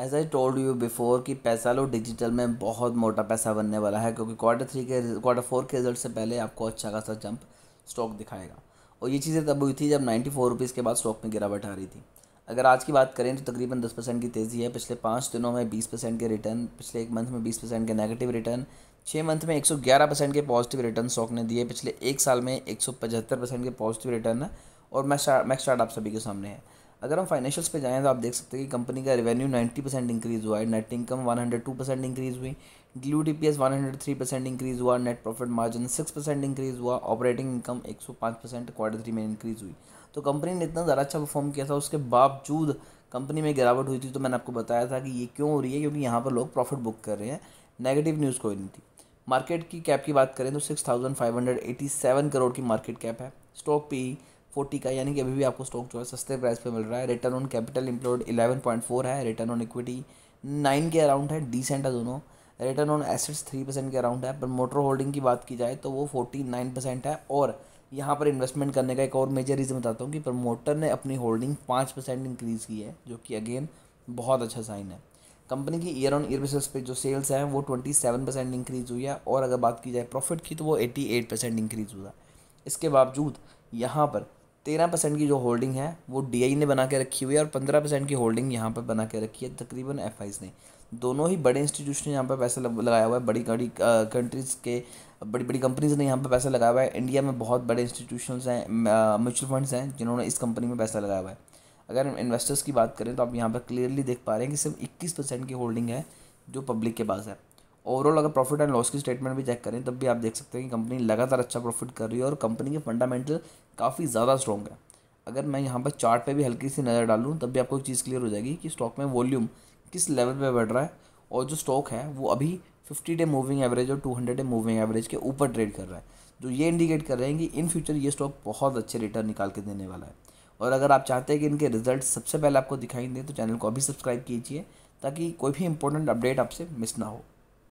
as I told you before कि पैसा लो digital में बहुत मोटा पैसा बनने वाला है क्योंकि क्वार्टर थ्री के क्वार्टर फोर के रिजल्ट से पहले आपको अच्छा खासा जंप स्टॉक दिखाएगा और ये चीज़ें तब हुई थी जब नाइन्टी फोर रुपीज़ के बाद स्टॉक में गिरावट आ रही थी अगर आज की बात करें तो तकरीबन दस परसेंट की तेज़ी है पिछले पाँच दिनों में बीस परसेंट के रिटर्न पिछले एक मंथ में बीस परसेंट के नेगेटिव रिटर्न छः मंथ में एक सौ ग्यारह परसेंट के पॉजिटिव रिटर्न स्टॉक ने दिए पिछले एक साल में एक सौ पचहत्तर परसेंट के पॉजिटिव रिटर्न है और मैं मैक्स चार्ट आप सभी के सामने है अगर हम फाइनेंशियल्स पे जाएँ तो आप देख सकते हैं कि कंपनी का रेवेन्यू 90 परसेंट इंक्रीज़ हुआ है नेट इनकम 102 परसेंट इंक्रीज़ हुई due D P S one percent increase हुआ net profit margin six percent increase हुआ ऑपरेटिंग इनकम एक सौ पाँच परसेंट क्वार्टर थ्री में इंक्रीज़ हुई तो कंपनी ने इतना ज़्यादा अच्छा परफॉर्म किया था उसके बावजूद कंपनी में गिरावट हुई थी तो मैंने आपको बताया था कि ये क्यों हो रही है क्योंकि यहाँ पर लोग प्रॉफिट बुक कर रहे हैं नेगेटिव न्यूज़ कोई नहीं थी मार्केट की कैप की बात करें तो six thousand five hundred eighty seven crore की मार्केट कैप है स्टॉक पी फोर्टी का यानी कि अभी भी आपको स्टॉक जो है सस्ते प्राइस पे मिल रहा है return on capital employed eleven point four है रिटर्न ऑन इक्विटी नाइन के अराउंड है डिसेंट है दोनों return on assets three percent के अराउंड है पर मोटर होल्डिंग की बात की जाए तो वो फोर्टी नाइन परसेंट है और यहाँ पर इन्वेस्टमेंट करने का एक और मेजर रीज़न बताता हूँ कि प्रमोटर ने अपनी होल्डिंग पाँच परसेंट इंक्रीज़ की है जो कि अगेन बहुत अच्छा साइन है कंपनी की ईयर ऑन ईयर बेसिस पे जो सेल्स हैं वो ट्वेंटी सेवन परसेंट इंक्रीज़ हुई है और अगर बात की जाए प्रॉफिट की तो वो एटी एट परसेंट इंक्रीज़ हुआ है इसके बावजूद यहाँ पर तेरह परसेंट की जो होल्डिंग है वो डीआई ने बना के रखी हुई है और पंद्रह परसेंट की होल्डिंग यहाँ पर बना के रखी है तकरीबन एफ ने दोनों ही बड़े इंस्टीट्यूशन ने यहाँ पर पैसा लगाया हुआ है बड़ी बड़ी कंट्रीज़ के बड़ी बड़ी कंपनीज ने यहाँ पर पैसा लगाया हुआ है इंडिया में बहुत बड़े इंस्टीट्यूशन हैं म्यूचुअल फंड्स हैं जिन्होंने इस कंपनी में पैसा लगाया हुआ है अगर हम इन्वेस्टर्स की बात करें तो आप यहाँ पर क्लियरली देख पा रहे हैं कि सिर्फ इक्कीस परसेंट की होल्डिंग है जो पब्लिक के पास है ओवरऑल अगर प्रॉफिट एंड लॉस की स्टेटमेंट भी चेक करें तब भी आप देख सकते हैं कि कंपनी लगातार अच्छा प्रॉफिट कर रही है और कंपनी के फंडामेंटल काफ़ी ज़्यादा स्ट्रॉन्ग है अगर मैं यहाँ पर चार्ट पे भी हल्की सी नज़र डालूँ तब भी आपको एक चीज़ क्लियर हो जाएगी कि स्टॉक में वॉल्यूम किस लेवल पर बढ़ रहा है और जो स्टॉक है वो अभी फिफ्टी डे मूविंग एवरेज और two hundred day moving average के ऊपर ट्रेड कर रहा है जो ये इंडिकेट कर रहे हैं कि इन फ्यूचर ये स्टॉक बहुत अच्छे रिटर्न निकाल के देने वाला है और अगर आप चाहते हैं कि इनके रिजल्ट सबसे पहले आपको दिखाई दें तो चैनल को अभी सब्सक्राइब कीजिए ताकि कोई भी इंपॉर्टेंट अपडेट आपसे मिस ना हो